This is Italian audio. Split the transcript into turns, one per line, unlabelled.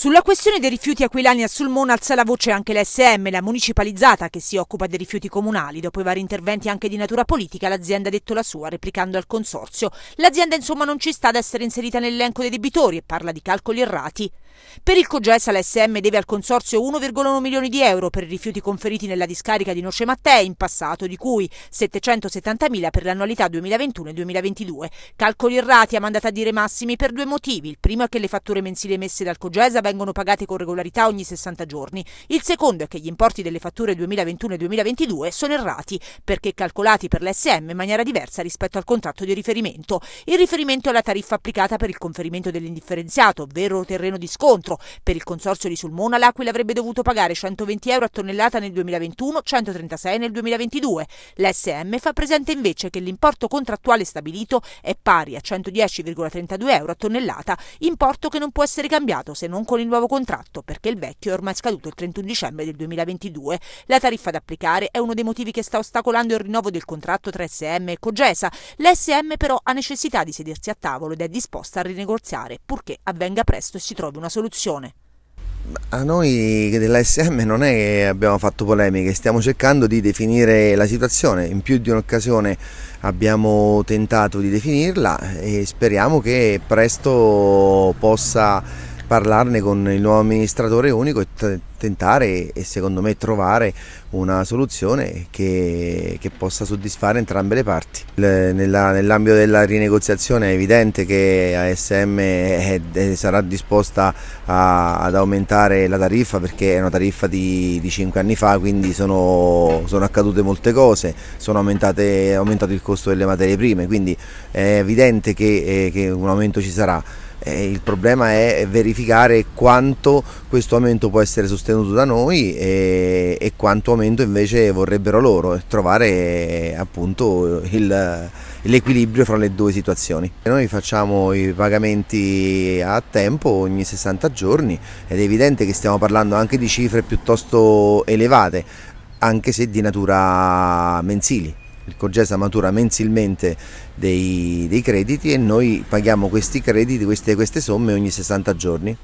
Sulla questione dei rifiuti aquilani a Sulmona alza la voce anche l'SM, la municipalizzata che si occupa dei rifiuti comunali. Dopo i vari interventi anche di natura politica, l'azienda ha detto la sua, replicando al consorzio. L'azienda insomma non ci sta ad essere inserita nell'elenco dei debitori e parla di calcoli errati. Per il Cogesa l'SM deve al consorzio 1,1 milioni di euro per i rifiuti conferiti nella discarica di Noce Mattei in passato, di cui 770 mila per l'annualità 2021 e 2022. Calcoli errati ha mandato a dire Massimi per due motivi. Il primo è che le fatture mensili emesse dal Cogesa vengono pagati con regolarità ogni 60 giorni. Il secondo è che gli importi delle fatture 2021 e 2022 sono errati perché calcolati per l'SM in maniera diversa rispetto al contratto di riferimento. Il riferimento è la tariffa applicata per il conferimento dell'indifferenziato, ovvero terreno di scontro. Per il consorzio di Sulmona l'Aquila avrebbe dovuto pagare 120 euro a tonnellata nel 2021, 136 nel 2022. L'SM fa presente invece che l'importo contrattuale stabilito è pari a 110,32 euro a tonnellata, importo che non può essere cambiato se non con con il nuovo contratto perché il vecchio è ormai scaduto il 31 dicembre del 2022. La tariffa da applicare è uno dei motivi che sta ostacolando il rinnovo del contratto tra SM e Cogesa. L'SM però ha necessità di sedersi a tavolo ed è disposta a rinegoziare purché avvenga presto e si trovi una soluzione.
A noi dell'ASM non è che abbiamo fatto polemiche, stiamo cercando di definire la situazione, in più di un'occasione abbiamo tentato di definirla e speriamo che presto possa parlarne con il nuovo amministratore unico e t- tentare e secondo me trovare una soluzione che, che possa soddisfare entrambe le parti. Le, nella, nell'ambito della rinegoziazione è evidente che ASM è, è, sarà disposta a, ad aumentare la tariffa perché è una tariffa di, di 5 anni fa, quindi sono, sono accadute molte cose, sono aumentate, è aumentato il costo delle materie prime, quindi è evidente che, eh, che un aumento ci sarà eh, il problema è verificare quanto questo aumento può essere sostenuto da noi e, e quanto aumento invece vorrebbero loro e trovare eh, appunto il, l'equilibrio fra le due situazioni. Noi facciamo i pagamenti a tempo ogni 60 giorni ed è evidente che stiamo parlando anche di cifre piuttosto elevate anche se di natura mensili il Cogesa matura mensilmente dei, dei crediti e noi paghiamo questi crediti, queste, queste somme ogni 60 giorni.